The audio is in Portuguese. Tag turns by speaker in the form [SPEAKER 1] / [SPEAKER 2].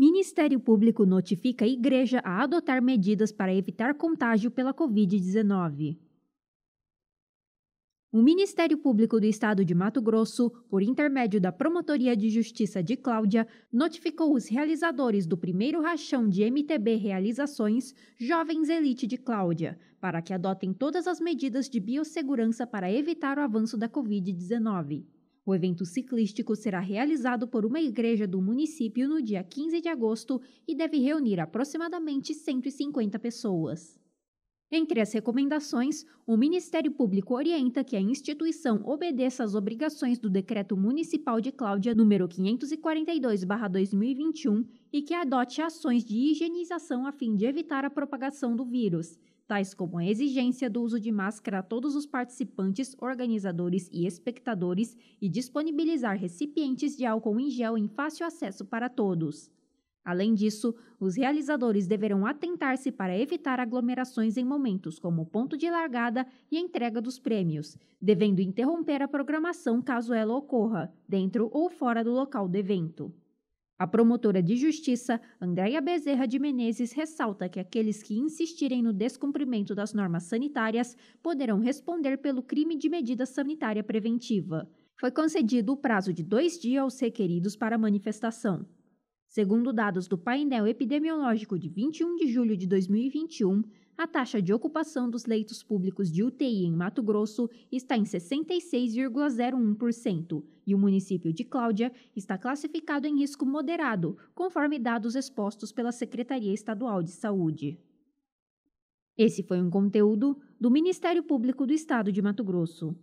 [SPEAKER 1] Ministério Público notifica a igreja a adotar medidas para evitar contágio pela Covid-19. O Ministério Público do Estado de Mato Grosso, por intermédio da Promotoria de Justiça de Cláudia, notificou os realizadores do primeiro rachão de MTB Realizações, Jovens Elite de Cláudia, para que adotem todas as medidas de biossegurança para evitar o avanço da Covid-19. O evento ciclístico será realizado por uma igreja do município no dia 15 de agosto e deve reunir aproximadamente 150 pessoas. Entre as recomendações, o Ministério Público orienta que a instituição obedeça às obrigações do Decreto Municipal de Cláudia número 542/2021 e que adote ações de higienização a fim de evitar a propagação do vírus tais como a exigência do uso de máscara a todos os participantes, organizadores e espectadores e disponibilizar recipientes de álcool em gel em fácil acesso para todos. Além disso, os realizadores deverão atentar-se para evitar aglomerações em momentos como ponto de largada e entrega dos prêmios, devendo interromper a programação caso ela ocorra, dentro ou fora do local do evento. A promotora de justiça, Andréia Bezerra de Menezes, ressalta que aqueles que insistirem no descumprimento das normas sanitárias poderão responder pelo crime de medida sanitária preventiva. Foi concedido o prazo de dois dias aos requeridos para manifestação. Segundo dados do painel epidemiológico de 21 de julho de 2021, a taxa de ocupação dos leitos públicos de UTI em Mato Grosso está em 66,01% e o município de Cláudia está classificado em risco moderado, conforme dados expostos pela Secretaria Estadual de Saúde. Esse foi um conteúdo do Ministério Público do Estado de Mato Grosso.